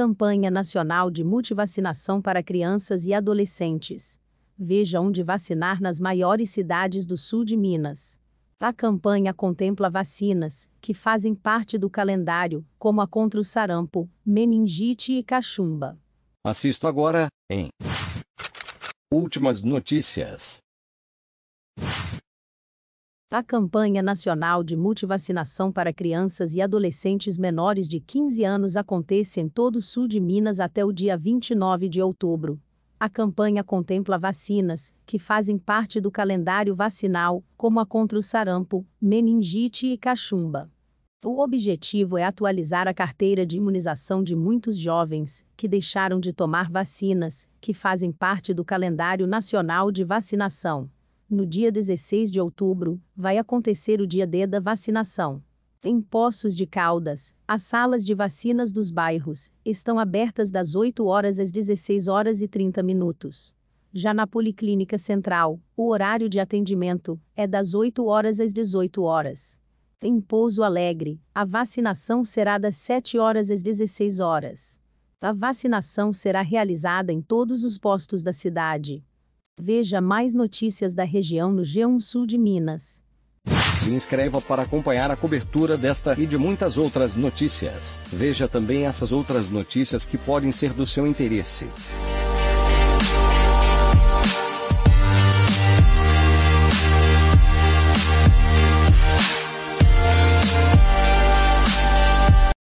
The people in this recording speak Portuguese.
Campanha Nacional de Multivacinação para Crianças e Adolescentes. Veja onde vacinar nas maiores cidades do sul de Minas. A campanha contempla vacinas, que fazem parte do calendário, como a contra o sarampo, meningite e cachumba. Assisto agora, em Últimas Notícias. A campanha nacional de multivacinação para crianças e adolescentes menores de 15 anos acontece em todo o sul de Minas até o dia 29 de outubro. A campanha contempla vacinas, que fazem parte do calendário vacinal, como a contra o sarampo, meningite e cachumba. O objetivo é atualizar a carteira de imunização de muitos jovens, que deixaram de tomar vacinas, que fazem parte do calendário nacional de vacinação. No dia 16 de outubro, vai acontecer o dia D da vacinação. Em Poços de Caldas, as salas de vacinas dos bairros estão abertas das 8 horas às 16 horas e 30 minutos. Já na Policlínica Central, o horário de atendimento é das 8 horas às 18 horas. Em Pouso Alegre, a vacinação será das 7 horas às 16 horas. A vacinação será realizada em todos os postos da cidade. Veja mais notícias da região no G1 Sul de Minas. Se inscreva para acompanhar a cobertura desta e de muitas outras notícias. Veja também essas outras notícias que podem ser do seu interesse.